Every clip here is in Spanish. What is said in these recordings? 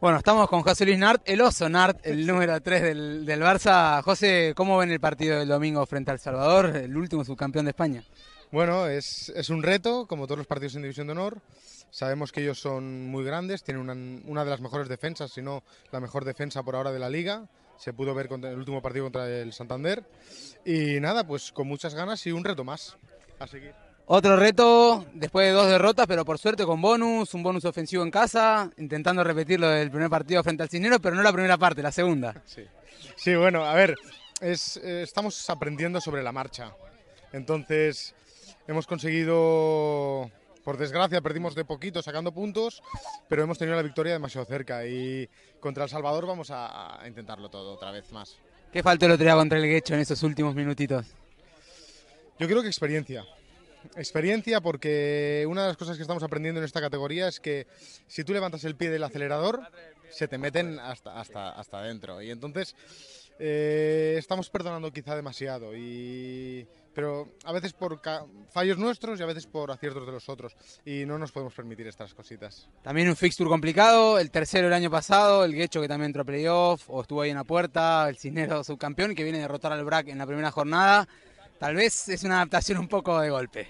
Bueno, estamos con José Luis Nart, el oso Nart, el número 3 del, del Barça. José, ¿cómo ven el partido del domingo frente al Salvador, el último subcampeón de España? Bueno, es, es un reto, como todos los partidos en División de Honor. Sabemos que ellos son muy grandes, tienen una, una de las mejores defensas, si no la mejor defensa por ahora de la liga. Se pudo ver contra el último partido contra el Santander. Y nada, pues con muchas ganas y un reto más. A seguir. Otro reto, después de dos derrotas, pero por suerte con bonus, un bonus ofensivo en casa, intentando repetir lo del primer partido frente al Cisneros, pero no la primera parte, la segunda. Sí, sí bueno, a ver, es, eh, estamos aprendiendo sobre la marcha. Entonces, hemos conseguido por desgracia perdimos de poquito sacando puntos, pero hemos tenido la victoria demasiado cerca y contra El Salvador vamos a, intentarlo todo otra vez más. ¿Qué falta el otro día contra el Guecho en esos últimos minutitos? Yo creo que experiencia. Experiencia porque una de las cosas que estamos aprendiendo en esta categoría es que si tú levantas el pie del acelerador, se te meten hasta, hasta, hasta adentro. Y entonces eh, estamos perdonando quizá demasiado. Y, pero a veces por fallos nuestros y a veces por aciertos de los otros. Y no nos podemos permitir estas cositas. También un fixture complicado, el tercero el año pasado, el Guecho que también entró a playoff o estuvo ahí en la puerta, el Cisnero subcampeón que viene a derrotar al BRAC en la primera jornada. Tal vez es una adaptación un poco de golpe.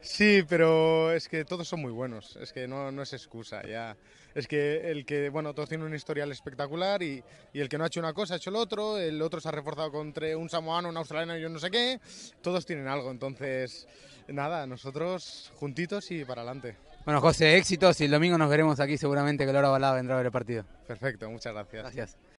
Sí, pero es que todos son muy buenos, es que no, no es excusa, ya. Es que el que, bueno, todos tienen un historial espectacular y, el que no ha hecho una cosa ha hecho el otro, el otro se ha reforzado contra un samoano, un australiano, yo no sé qué, todos tienen algo, entonces, nada, nosotros juntitos y para adelante. Bueno, José, éxitos y el domingo nos veremos aquí seguramente que Laura Balada vendrá a ver el partido. Perfecto, muchas gracias. Gracias.